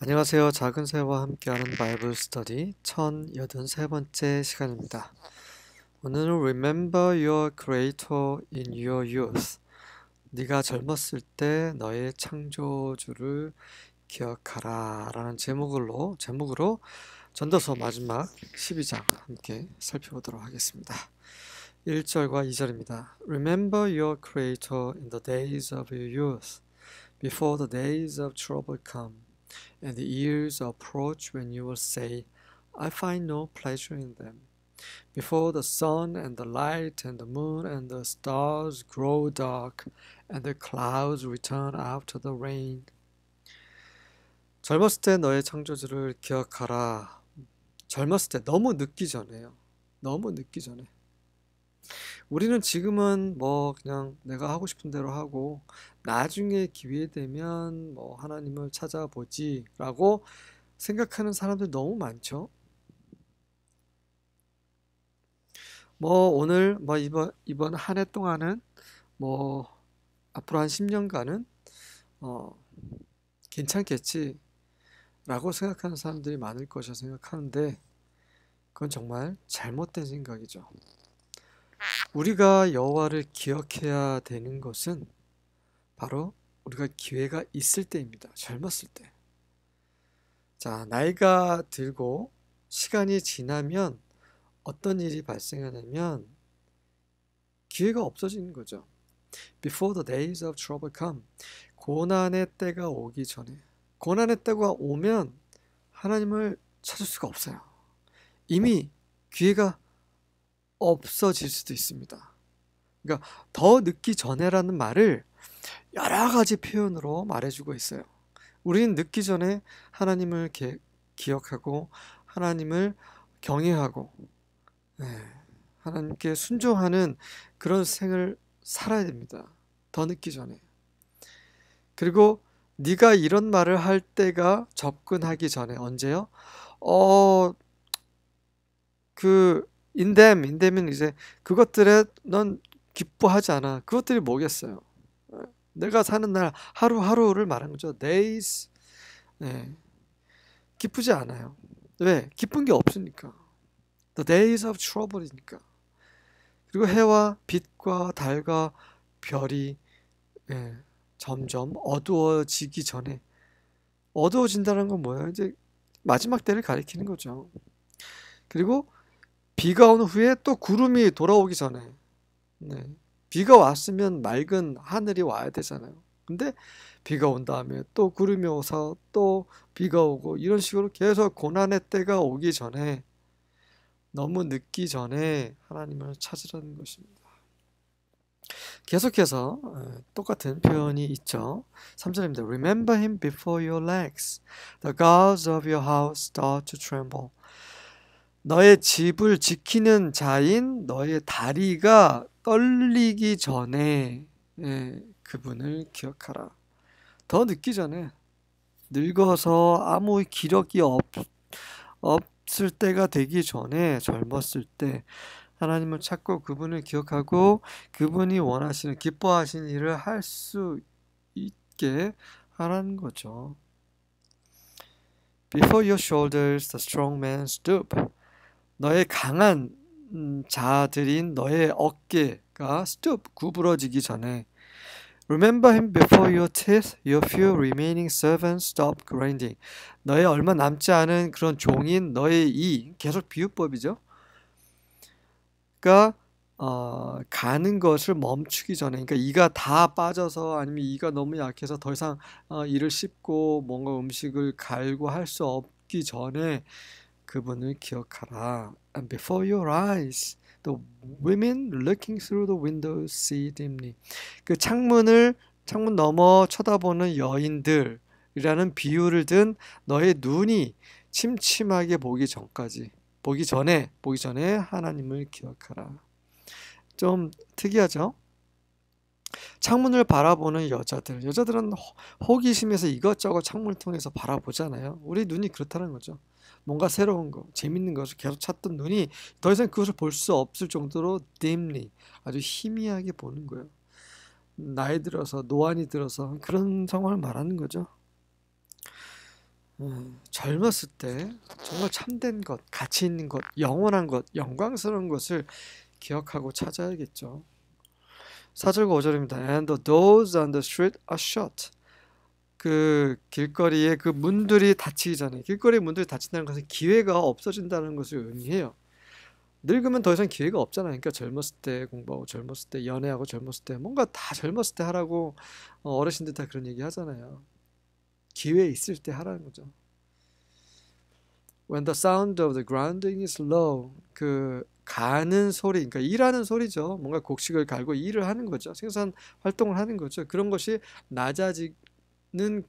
안녕하세요. 작은 새와 함께하는 바이블 스터디 1083번째 시간입니다. 오늘은 Remember your creator in your youth 네가 젊었을 때 너의 창조주를 기억하라 라는 제목으로, 제목으로 전도서 마지막 12장 함께 살펴보도록 하겠습니다. 1절과 2절입니다. Remember your creator in the days of your youth before the days of trouble come and the years approach when you will say, I find no pleasure in them. Before the sun and the light and the moon and the stars grow dark and the clouds return after the rain. 젊었을 때 너의 창조주를 기억하라. 젊었을 때 너무 늦기 전에요. 너무 늦기 전에. 우리는 지금은 뭐 그냥 내가 하고 싶은 대로 하고 나중에 기회 되면 뭐 하나님을 찾아보지라고 생각하는 사람들 너무 많죠. 뭐 오늘 뭐 이번 이번 한 해 동안은 뭐 앞으로 한 10년간은 어 괜찮겠지 라고 생각하는 사람들이 많을 것이라 생각하는데 그건 정말 잘못된 생각이죠. 우리가 여호와를 기억해야 되는 것은 바로 우리가 기회가 있을 때입니다. 젊었을 때. 자, 나이가 들고 시간이 지나면 어떤 일이 발생하냐면 기회가 없어지는 거죠. Before the days of trouble come. 고난의 때가 오기 전에. 고난의 때가 오면 하나님을 찾을 수가 없어요. 이미 기회가 없어질 수도 있습니다. 그러니까 더 늦기 전에라는 말을 여러 가지 표현으로 말해주고 있어요. 우리는 늦기 전에 하나님을 기, 기억하고 하나님을 경외하고 네, 하나님께 순종하는 그런 생을 살아야 됩니다. 더 늦기 전에. 그리고 네가 이런 말을 할 때가 접근하기 전에 언제요? 어, 그 인댐, 인댐은 이제 그것들에 넌 기뻐하지 않아. 그것들이 뭐겠어요? 예, 내가 사는 날 하루하루를 말한 거죠. days. 네. 기쁘지 않아요. 왜? 기쁜 게 없으니까. The days of trouble이니까. 그리고 해와 빛과 달과 별이 예, 점점 어두워지기 전에 어두워진다는 건 뭐예요? 이제 마지막 때를 가리키는 거죠. 그리고 비가 온 후에 또 구름이 돌아오기 전에 네. 비가 왔으면 맑은 하늘이 와야 되잖아요. 근데 비가 온 다음에 또 구름이 오서 또 비가 오고 이런 식으로 계속 고난의 때가 오기 전에 너무 늦기 전에 하나님을 찾으라는 것입니다. 계속해서 어, 똑같은 표현이 있죠. 3절입니다. Remember him before your legs. The guards of your house start to tremble. 너의 집을 지키는 자인 너의 다리가 떨리기 전에 예, 그분을 기억하라. 더 늦기 전에 늙어서 아무 기력이 없, 없을 때가 되기 전에 젊었을 때 하나님을 찾고 그분을 기억하고 그분이 원하시는 기뻐하시는 일을 할 수 있게 하라는 거죠. Before your shoulders the strong man stoop. 너의 강한 음, 자들인 너의 어깨가 s t o p 구부러지기 전에 Remember him before your teeth, your few remaining servants stop grinding. 너의 얼마 남지 않은 그런 종인 너의 이 계속 비유법이죠. 그러니까 어, 가는 것을 멈추기 전에, 그러니까 이가 다 빠져서 아니면 이가 너무 약해서 더 이상 어, 이를 씹고 뭔가 음식을 갈고 할 수 없기 전에 그분을 기억하라. And before your eyes, the women looking through the window see dimly. 그 창문을 창문 너머 쳐다보는 여인들이라는 비유를 든 너의 눈이 침침하게 보기 전까지 보기 전에 보기 전에 하나님을 기억하라. 좀 특이하죠? 창문을 바라보는 여자들. 여자들은 호기심에서 이것저것 창문을 통해서 바라보잖아요. 우리 눈이 그렇다는 거죠. 뭔가 새로운 거, 재밌는 것을 계속 찾던 눈이 더 이상 그것을 볼 수 없을 정도로 dimly, 아주 희미하게 보는 거예요. 나이 들어서, 노안이 들어서 그런 상황을 말하는 거죠. 음, 젊었을 때 정말 참된 것, 가치 있는 것, 영원한 것, 영광스러운 것을 기억하고 찾아야겠죠. 4절과 5절입니다. And the doors on the street are shut. 그 길거리에 그 문들이 닫히기 전에 길거리 문들이 닫힌다는 것은 기회가 없어진다는 것을 의미해요. 늙으면 더 이상 기회가 없잖아요. 그러니까 젊었을 때 공부하고 젊었을 때 연애하고 젊었을 때 뭔가 다 젊었을 때 하라고 어, 어르신들 다 그런 얘기 하잖아요. 기회 있을 때 하라는 거죠. When the sound of the g r o n d i n g is low, 그 가는 소리, 그러니까 일하는 소리죠. 뭔가 곡식을 갈고 일을 하는 거죠. 생산 활동을 하는 거죠. 그런 것이 낮아지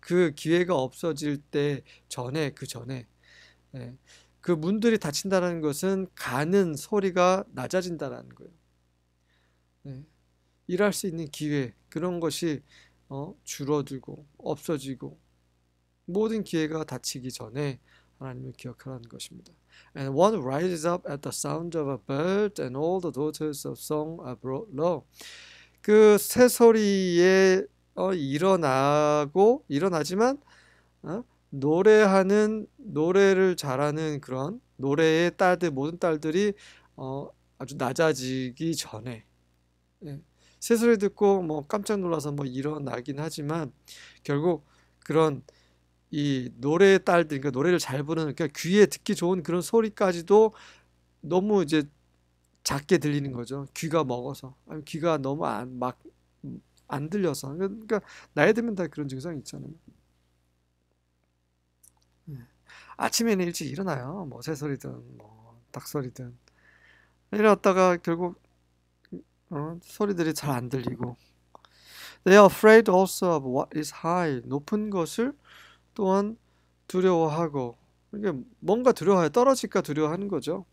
그 기회가 없어질 때 전에 그 전에 예, 그 문들이 닫힌다는 것은 가는 소리가 낮아진다라는 거예요. 예, 일할 수 있는 기회 그런 것이 어, 줄어들고 없어지고 모든 기회가 닫히기 전에 하나님을 기억하라는 것입니다. And one rises up at the sound of a bird, and all the daughters of song are brought low. 그 새소리에 어, 일어나고 일어나지만 어? 노래하는 노래를 잘하는 그런 노래의 딸들 모든 딸들이 어, 아주 낮아지기 전에 예. 새소리 듣고 뭐 깜짝 놀라서 뭐 일어나긴 하지만 결국 그런 이 노래의 딸들 그러니까 노래를 잘 부르는 그러니까 귀에 듣기 좋은 그런 소리까지도 너무 이제 작게 들리는 거죠. 귀가 먹어서 귀가 너무 안, 막안 들려서 그러니까 나이 들면 다 그런 증상이 있잖아요. 예. 아침에는 일찍 일어나요. 뭐 새소리든 뭐 닭소리든 일어났다가 결국 어, 소리들이 잘 안 들리고 They are afraid also of what is high. 높은 것을 또한 두려워하고 이게 그러니까 뭔가 두려워해 떨어질까 두려워하는 거죠.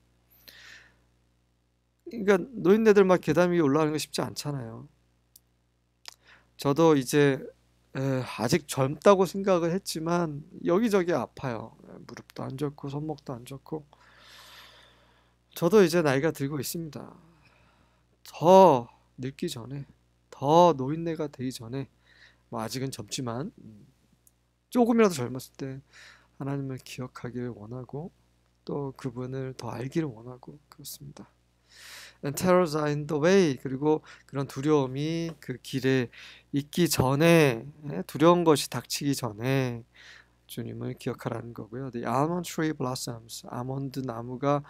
그러니까 노인네들 막 계단 위에 올라가는 거 쉽지 않잖아요. 저도 이제 에, 아직 젊다고 생각을 했지만 여기저기 아파요. 무릎도 안 좋고 손목도 안 좋고 저도 이제 나이가 들고 있습니다. 더 늙기 전에 더 노인네가 되기 전에 뭐 아직은 젊지만 음, 조금이라도 젊었을 때 하나님을 기억하기를 원하고 또 그분을 더 알기를 원하고 그렇습니다. and 음, terrors are in the way 그리고 그런 두려움이 그 길에 있기 전에 예, 두려운 것이 닥치기 전에 주님을 기억하라는 거고요. The almond tree blossoms 아몬드 나무가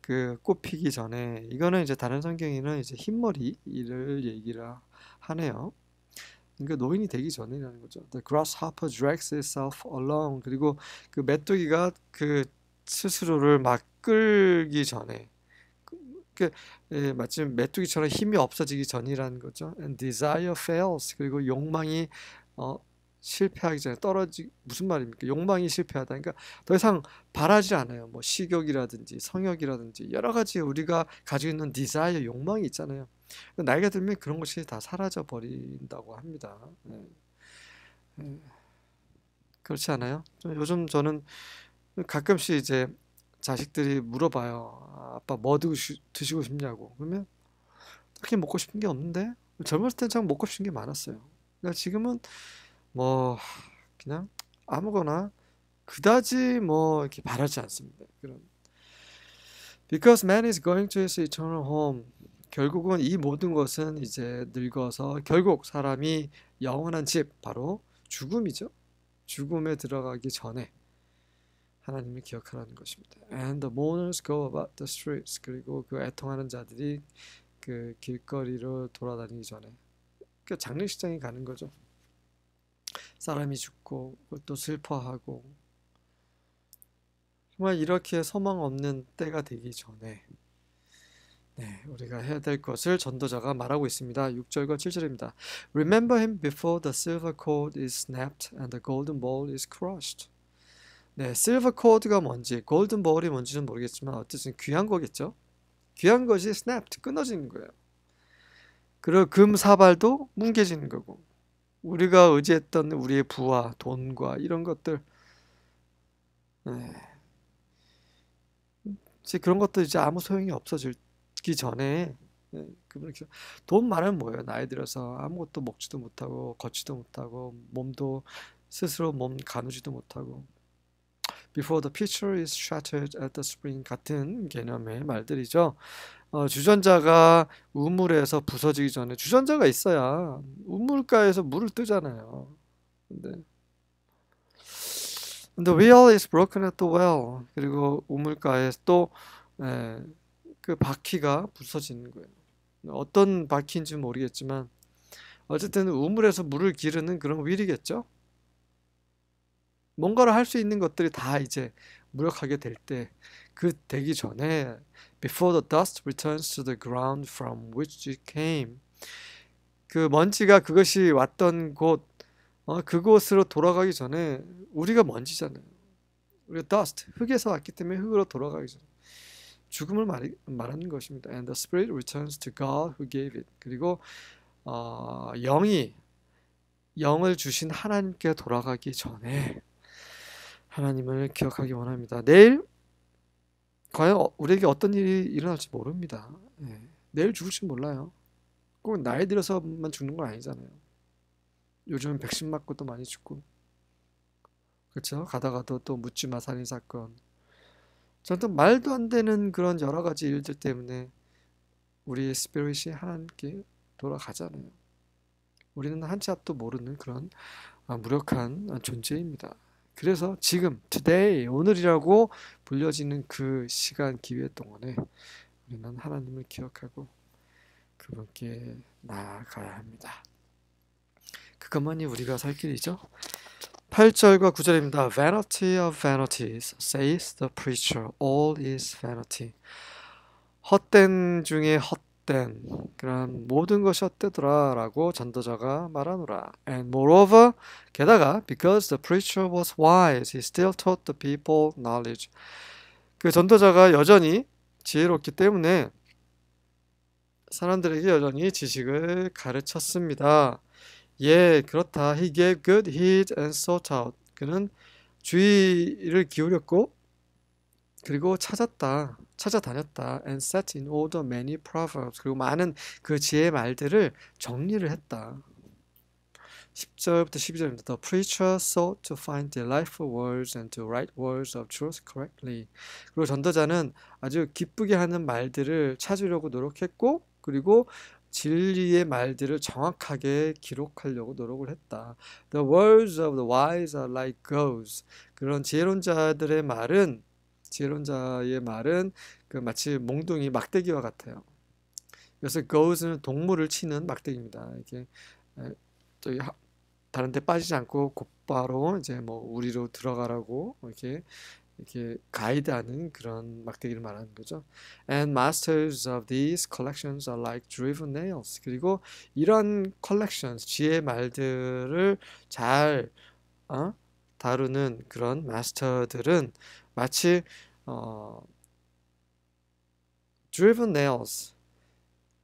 그 꽃피기 전에 이거는 이제 다른 성경에는 이제 흰머리를 얘기를 하네요. 그러니까 노인이 되기 전이라는 거죠. The grasshopper drags itself along. 그리고 그 메뚜기가 그 스스로를 막 끌기 전에 그 예, 마침 메뚜기처럼 힘이 없어지기 전이라는 거죠. And desire fails. 그리고 욕망이 어, 실패하기 전에 떨어지 무슨 말입니까? 욕망이 실패하다. 그러니까 더 이상 바라지 않아요. 뭐 식욕이라든지 성욕이라든지 여러 가지 우리가 가지고 있는 디자이어 욕망이 있잖아요. 그러니까 나이가 들면 그런 것이 다 사라져 버린다고 합니다. 네. 네. 그렇지 않아요? 요즘 저는 가끔씩 이제 자식들이 물어봐요. 아, 아빠 뭐 드시고 싶냐고. 그러면 딱히 먹고 싶은 게 없는데 젊었을 때는 참 먹고 싶은 게 많았어요. 그러니까 지금은 뭐 그냥 아무거나 그다지 뭐 이렇게 바라지 않습니다. 그런 Because man is going to his eternal home. 결국은 이 모든 것은 이제 늙어서 결국 사람이 영원한 집 바로 죽음이죠. 죽음에 들어가기 전에 하나님이 기억하라는 것입니다. And the mourners go about the streets. 그리고 그 애통하는 자들이 그 길거리로 돌아다니기 전에 그 장례식장에 가는 거죠. 사람이 죽고 또 슬퍼하고 정말 이렇게 소망 없는 때가 되기 전에 네, 우리가 해야 될 것을 전도자가 말하고 있습니다. 6절과 7절입니다. Remember him before the silver cord is snapped and the golden ball is crushed. 네, 실버 코드가 뭔지, 골든 볼이 뭔지는 모르겠지만 어쨌든 귀한 거겠죠. 귀한 것이 스냅 a 끊어지는 거예요. 그리고 금 사발도 뭉개지는 거고 우리가 의지했던 우리의 부와 돈과 이런 것들 네. 이제 그런 것들 이제 아무 소용이 없어지기 전에 네. 돈말으면 뭐예요? 나이 들어서 아무것도 먹지도 못하고 걷지도 못하고 몸도 스스로 몸 가누지도 못하고 before the pitcher is shattered at the spring 같은 개념의 말들이죠. 어, 주전자가 우물에서 부서지기 전에 주전자가 있어야 우물가에서 물을 뜨잖아요. 근데 The wheel is broken at the well. 그리고 우물가에 또그 예, 바퀴가 부서지는 거예요. 어떤 바퀴인지 모르겠지만 어쨌든 우물에서 물을 기르는 그런 윌이겠죠. 뭔가를 할 수 있는 것들이 다 이제 무력하게 될 때 그 되기 전에 before the dust returns to the ground from which it came 그 먼지가 그것이 왔던 곳 어, 그곳으로 돌아가기 전에 우리가 먼지잖아요. 우리가 dust 흙에서 왔기 때문에 흙으로 돌아가기 전에 죽음을 말, 말하는 것입니다. And the spirit returns to God who gave it. 그리고 어, 영이 영을 주신 하나님께 돌아가기 전에 하나님을 기억하기 원합니다. 내일 과연 어, 우리에게 어떤 일이 일어날지 모릅니다. 네. 내일 죽을지 몰라요. 꼭 나이 들어서만 죽는 건 아니잖아요. 요즘은 백신 맞고 도 많이 죽고 그렇죠? 가다가도 또 묻지마 살인 사건 저도 말도 안 되는 그런 여러 가지 일들 때문에 우리의 스피릿이 하나님께 돌아가잖아요. 우리는 한 치 앞도 모르는 그런 아, 무력한 존재입니다. 그래서 지금 today 오늘이라고 불려지는 그 시간 기회 동안에 우리는 하나님을 기억하고 그분께 나아가야 합니다. 그것만이 우리가 살 길이죠. 8절과 9절입니다. Vanity of vanities, says the preacher. All is vanity. 헛된 중에 헛 헛된 그런 모든 것이 헛되더라라고 전도자가 말하노라. And moreover, 게다가 because the preacher was wise, he still taught the people knowledge. 그 전도자가 여전히 지혜롭기 때문에 사람들에게 여전히 지식을 가르쳤습니다. 예, 그렇다. He gave good heed and sought out. 그는 주의를 기울였고 그리고 찾았다. 찾아다녔다. And set in order many proverbs. 그리고 많은 그 지혜의 말들을 정리를 했다. 10절부터 12절입니다. The preacher sought to find delightful words and to write words of truth correctly. 그리고 전도자는 아주 기쁘게 하는 말들을 찾으려고 노력했고, 그리고 진리의 말들을 정확하게 기록하려고 노력을 했다. The words of the wise are like goes. 그런 지혜론자들의 말은 지혜론자의 말은 그 마치 몽둥이 막대기와 같아요. 그래서 goes는 동물을 치는 막대기입니다. 이게 저기 다른 데 빠지지 않고 곧바로 이제 뭐 우리로 들어가라고 이렇게 이렇게 가이드하는 그런 막대기를 말하는 거죠. And masters of these collections are like driven nails. 그리고 이런 collections, 지혜 말들을 잘 어? 다루는 그런 마스터들은 마치 어, driven nails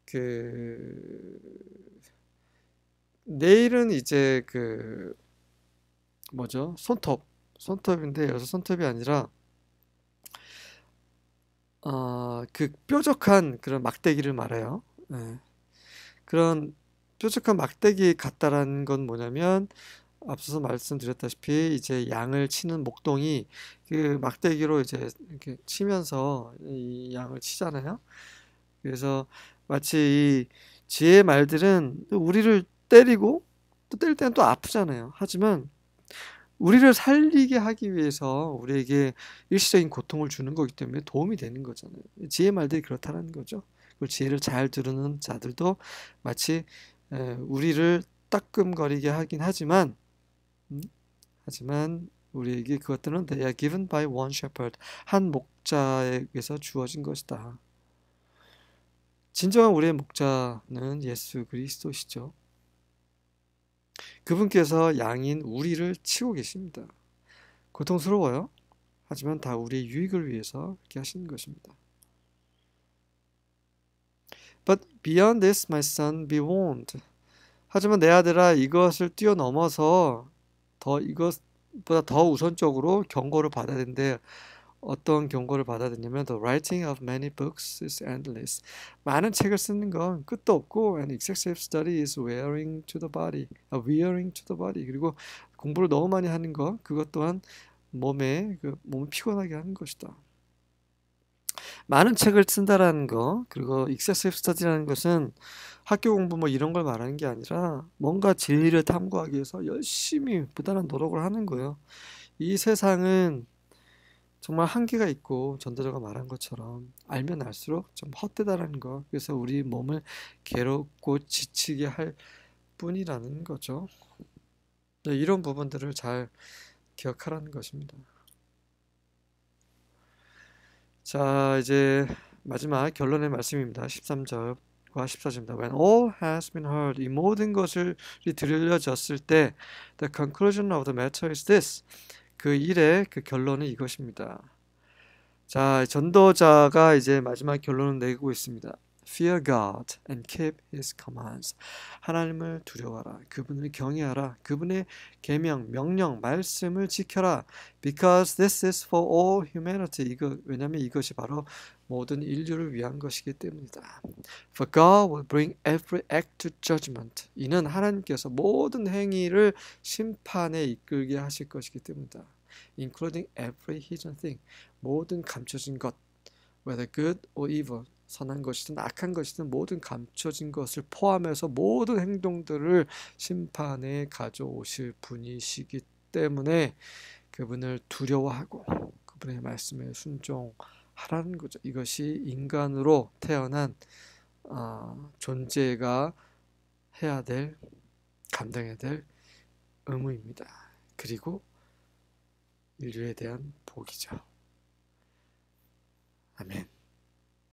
그 내일은 이제 그 뭐죠 손톱 손톱인데 여기서 손톱이 아니라 어그 뾰족한 그런 막대기를 말해요. 네. 그런 뾰족한 막대기 같다라는 건 뭐냐면 앞서서 말씀드렸다시피 이제 양을 치는 목동이 그 막대기로 이제 이렇게 치면서 이 양을 치잖아요. 그래서 마치 이 지혜의 말들은 우리를 때리고 또 때릴 때는 또 아프잖아요. 하지만 우리를 살리게 하기 위해서 우리에게 일시적인 고통을 주는 거기 때문에 도움이 되는 거잖아요. 지혜의 말들이 그렇다는 거죠. 그 지혜를 잘 들으는 자들도 마치 우리를 따끔거리게 하긴 하지만 하지만 우리에게 그것들은 they are given by one shepherd 한 목자에게서 주어진 것이다. 진정한 우리의 목자는 예수 그리스도시죠. 그분께서 양인 우리를 치고 계십니다. 고통스러워요. 하지만 다 우리의 유익을 위해서 그렇게 하시는 것입니다. But beyond this, my son, be warned. 하지만 내 아들아, 이것을 뛰어넘어서 더 이것보다 더 우선적으로 경고를 받아야 되는데 어떤 경고를 받아야 되냐면 the writing of many books is endless. 많은 책을 쓰는 건 끝도 없고 a n excessive study is wearing to the body. wearing to the body. 그리고 공부를 너무 많이 하는 것 그것 또한 몸에 그 몸을 피곤하게 하는 것이다. 많은 책을 쓴다라는 거 그리고 익세스브 스터디라는 것은 학교 공부 뭐 이런 걸 말하는 게 아니라 뭔가 진리를 탐구하기 위해서 열심히 부단한 노력을 하는 거예요. 이 세상은 정말 한계가 있고 전도자가 말한 것처럼 알면 알수록 좀 헛되다라는 거. 그래서 우리 몸을 괴롭고 지치게 할 뿐이라는 거죠. 네, 이런 부분들을 잘 기억하라는 것입니다. 자, 이제 마지막 결론의 말씀입니다. 13절과 14절입니다. When all has been heard, 이 모든 것을 들려졌을 때 The conclusion of the matter is this. 그 일의 그 결론은 이것입니다. 자, 전도자가 이제 마지막 결론을 내고 있습니다. Fear God and keep His commands. 하나님을 두려워라. 그분을 경외하라. 그분의 계명, 명령, 말씀을 지켜라. Because this is for all humanity. 이거 왜냐하면 이것이 바로 모든 인류를 위한 것이기 때문이다. For God will bring every act to judgment. 이는 하나님께서 모든 행위를 심판에 이끌게 하실 것이기 때문이다. Including every hidden thing. 모든 감춰진 것. whether good or evil, 선한 것이든 악한 것이든 모든 감춰진 것을 포함해서 모든 행동들을 심판에 가져오실 분이시기 때문에 그분을 두려워하고 그분의 말씀에 순종하라는 거죠. 이것이 인간으로 태어난 어, 존재가 해야 될 감당해야 될 의무입니다. 그리고 인류에 대한 복이죠. 아멘.